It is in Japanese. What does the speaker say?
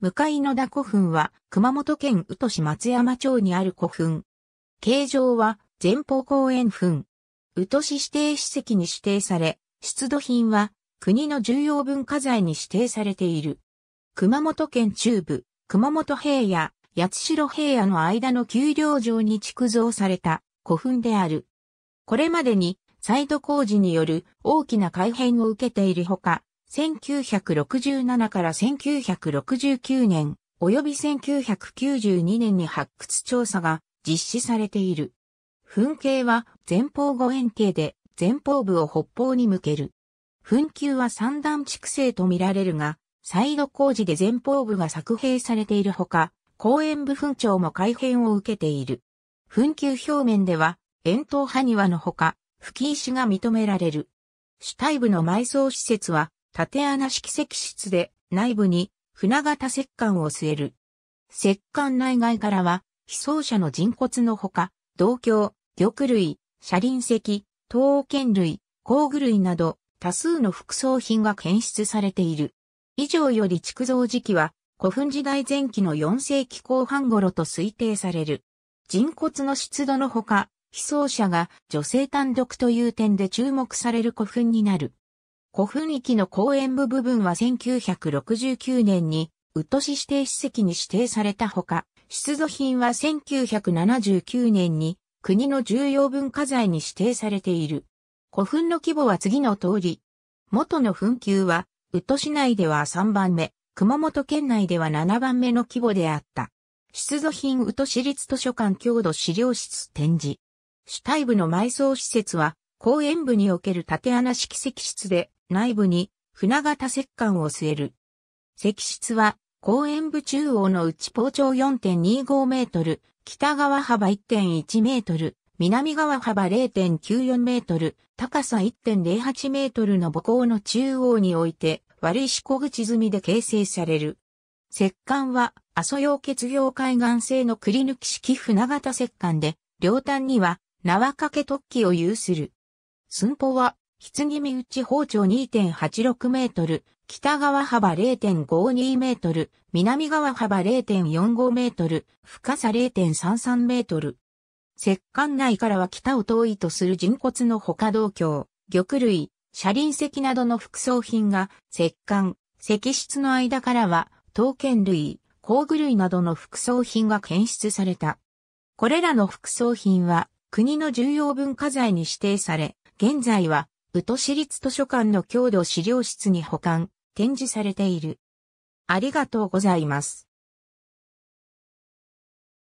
向井野田古墳は熊本県宇都市松山町にある古墳。形状は前方公園墳。宇都市指定史跡に指定され、出土品は国の重要文化財に指定されている。熊本県中部、熊本平野、八代平野の間の丘陵上に築造された古墳である。これまでに再度工事による大きな改変を受けているほか、1967から1969年、及び1992年に発掘調査が実施されている。噴景は前方五円形で前方部を北方に向ける。噴球は三段畜生と見られるが、サイド工事で前方部が作兵されているほか、公園部噴調も改変を受けている。噴球表面では、円筒埴輪のほか、吹き石が認められる。主体部の埋葬施設は、縦穴式石室で内部に船型石棺を据える。石棺内外からは、被葬者の人骨のほか、銅鏡、玉類、車輪石、刀剣類、工具類など、多数の副葬品が検出されている。以上より築造時期は、古墳時代前期の4世紀後半頃と推定される。人骨の湿度のほか、被葬者が女性単独という点で注目される古墳になる。古墳域の公園部部分は1969年に、宇都市指定史跡に指定されたほか、出土品は1979年に国の重要文化財に指定されている。古墳の規模は次の通り。元の墳丘は、宇都市内では3番目、熊本県内では7番目の規模であった。出土品宇都市立図書館郷土資料室展示。主体部の埋葬施設は、公園部における縦穴式石室で、内部に船型石棺を据える。石室は公園部中央の内包丁4.25メートル、北側幅1.1メートル、南側幅0.94メートル、高さ1.08メートルの母港の中央において、割石小口積みで形成される。石棺は、阿蘇洋結業海岸製のくり抜き式船型石棺で、両端には縄掛け突起を有する。寸法は棺身内包丁2.86メートル、北側幅0.52メートル、南側幅0.45メートル、深さ0.33メートル。石棺内からは北を遠いとする人骨の他同郷、玉類、車輪石などの副葬品が、石棺、石室の間からは、刀剣類、工具類などの副葬品が検出された。これらの副葬品は、国の重要文化財に指定され、現在は宇都市立図書館の郷土資料室に保管、展示されている。ありがとうございます。